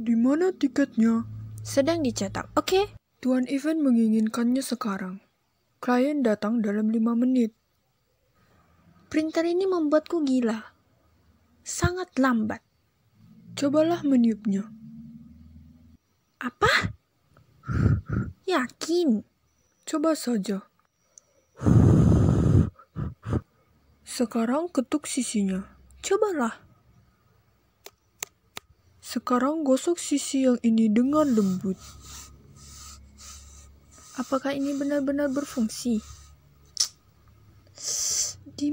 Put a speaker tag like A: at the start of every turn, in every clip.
A: Di mana tiketnya? Sedang dicetak, oke? Okay? Tuan Ivan menginginkannya sekarang. Klien datang dalam lima menit. Printer ini membuatku gila. Sangat lambat. Cobalah meniupnya. Apa? Yakin? Coba saja. Sekarang ketuk sisinya. Cobalah. Sekarang gosok sisi yang ini dengan lembut. Apakah ini benar-benar berfungsi? Di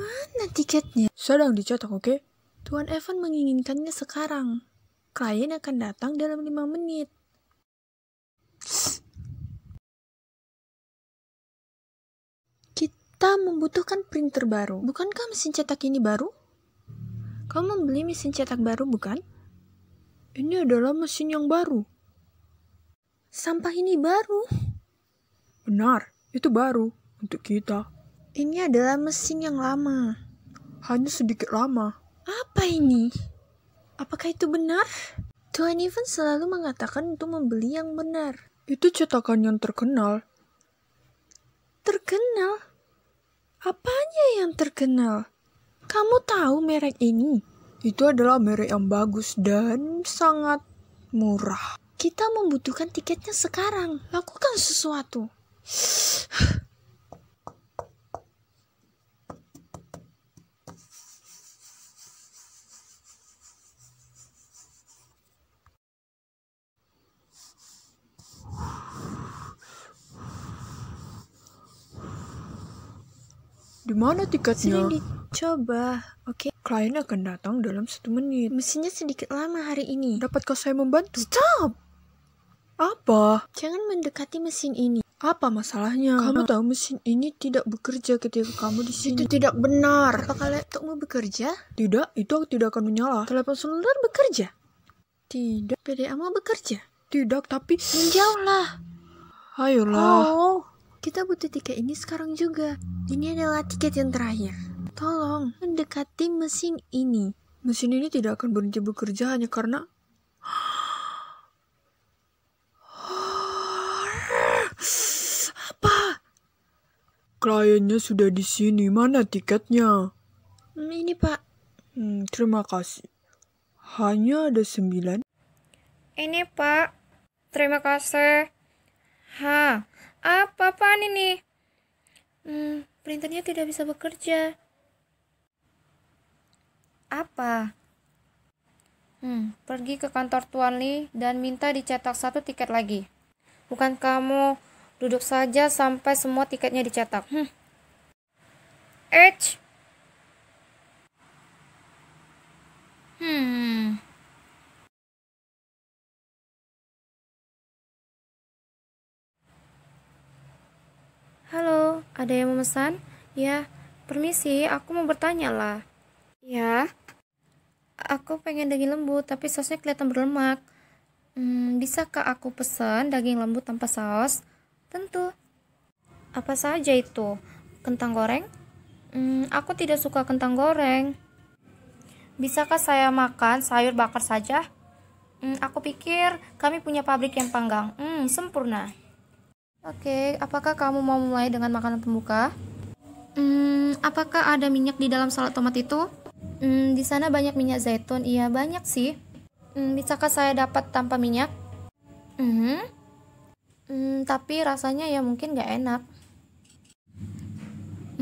A: mana tiketnya? Sedang dicetak, oke? Okay? Tuan Evan menginginkannya sekarang. Klien akan datang dalam lima menit. Kita membutuhkan printer baru. Bukankah mesin cetak ini baru? Kau membeli mesin cetak baru, bukan? Ini adalah mesin yang baru. Sampah ini baru. Benar, itu baru untuk kita. Ini adalah mesin yang lama. Hanya sedikit lama. Apa ini? Apakah itu benar? Tuhan Ivan selalu mengatakan untuk membeli yang benar. Itu cetakan yang terkenal. Terkenal? Apanya yang terkenal? Kamu tahu merek ini? Itu adalah merek yang bagus dan sangat murah. Kita membutuhkan tiketnya sekarang. Lakukan sesuatu. Di mana tiketnya? Sini dicoba, oke? Okay? Klien akan datang dalam satu menit. Mesinnya sedikit lama hari ini. Dapatkah saya membantu? Stop! Apa? Jangan mendekati mesin ini. Apa masalahnya? Kamu tahu mesin ini tidak bekerja ketika kamu di sini. Itu tidak benar. Apakah laptopmu bekerja? Tidak, itu tidak akan menyala. Telepon seluler bekerja? Tidak. PDA-mu bekerja? Tidak, tapi... Menjauhlah. Ayolah. Oh. Kita butuh tiket ini sekarang juga. Ini adalah tiket yang terakhir. Tolong, mendekati mesin ini. Mesin ini tidak akan berhenti bekerja hanya karena... Apa? Kliennya sudah di sini. Mana tiketnya? Hmm, ini, Pak. Hmm, terima kasih. Hanya ada sembilan. Ini, Pak. Terima kasih. Hah.
B: Apa apaan ini? Hmm, printernya tidak bisa bekerja. Apa? Hmm, pergi ke kantor Tuan Li dan minta dicetak satu tiket lagi. Bukan kamu duduk saja sampai semua tiketnya dicetak. Hmm. H.
C: Hmm.
B: Ada yang memesan? Ya, permisi, aku mau bertanya lah. Ya, aku pengen daging lembut, tapi sausnya kelihatan berlemak. Hmm, bisakah aku pesan daging lembut tanpa saus? Tentu. Apa saja itu? Kentang goreng? Hmm, aku tidak suka kentang goreng. Bisakah saya makan sayur bakar saja? Hmm, aku pikir kami punya pabrik yang panggang. Hmm, sempurna. Oke, apakah kamu mau mulai dengan makanan pembuka? Hmm, apakah ada minyak di dalam salad tomat itu? Hmm, di sana banyak minyak zaitun. Iya, banyak sih. Hmm, bisakah saya dapat tanpa minyak? Hmm, hmm tapi rasanya ya mungkin gak enak.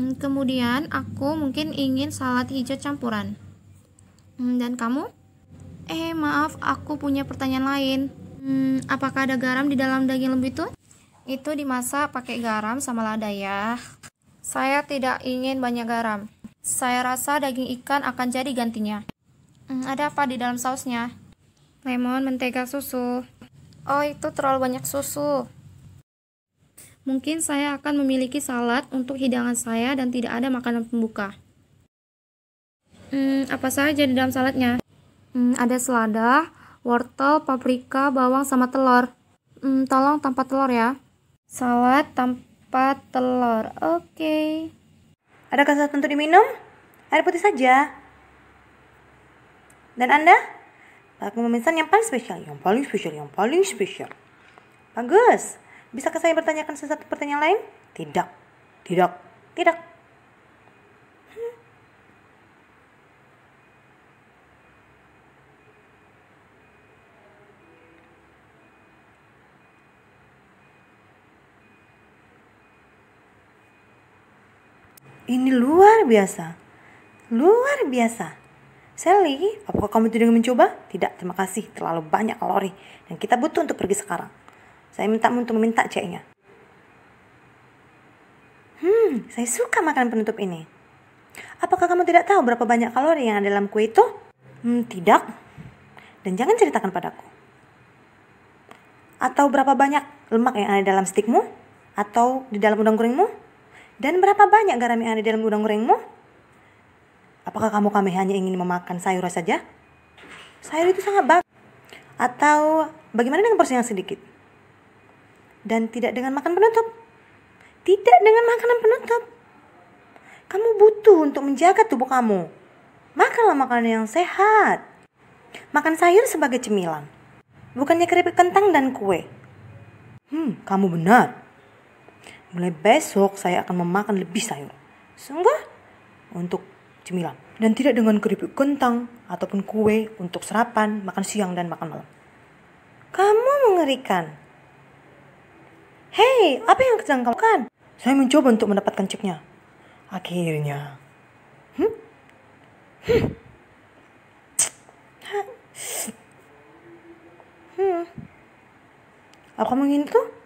B: Hmm, kemudian aku mungkin ingin salad hijau campuran. Hmm, dan kamu? Eh, maaf, aku punya pertanyaan lain. Hmm, apakah ada garam di dalam daging lembut itu? itu dimasak pakai garam sama lada ya. Saya tidak ingin banyak garam. Saya rasa daging ikan akan jadi gantinya. Hmm, ada apa di dalam sausnya? Lemon, mentega, susu. Oh, itu terlalu banyak susu. Mungkin saya akan memiliki salad untuk hidangan saya dan tidak ada makanan pembuka. Hmm, apa saja di dalam saladnya? Hmm, ada selada, wortel, paprika, bawang, sama telur. Hmm, tolong tanpa telur ya. Salad
C: tanpa telur. Oke. Okay. Adakah sesuatu untuk diminum? Air putih saja. Dan Anda? Pakai memesan yang paling spesial, yang paling spesial, yang paling spesial. Bagus. Bisakah saya bertanyakan sesuatu pertanyaan lain? Tidak. Tidak. Tidak. Ini luar biasa. Luar biasa. Sally, apakah kamu tidak mencoba? Tidak, terima kasih. Terlalu banyak kalori. Dan kita butuh untuk pergi sekarang. Saya minta untuk meminta ceknya. Hmm, saya suka makan penutup ini. Apakah kamu tidak tahu berapa banyak kalori yang ada dalam kue itu? Hmm, tidak. Dan jangan ceritakan padaku. Atau berapa banyak lemak yang ada dalam stikmu? Atau di dalam udang keringmu? Dan berapa banyak garam yang ada dalam udang gorengmu? Apakah kamu kami hanya ingin memakan sayur saja? Sayur itu sangat bagus. Atau bagaimana dengan porsi yang sedikit? Dan tidak dengan makan penutup. Tidak dengan makanan penutup. Kamu butuh untuk menjaga tubuh kamu. Makanlah makanan yang sehat. Makan sayur sebagai cemilan. Bukannya keripik kentang dan kue. Hmm, kamu benar. Mulai besok saya akan memakan lebih sayur. Sungguh? untuk cemilan. Dan tidak dengan keripik kentang ataupun kue untuk sarapan, makan siang, dan makan malam. Kamu mengerikan. Hei, apa yang sedang kamu lakukan? Saya mencoba untuk mendapatkan chipnya. Akhirnya. Hmm? Hmm. Hmm. Apa kamu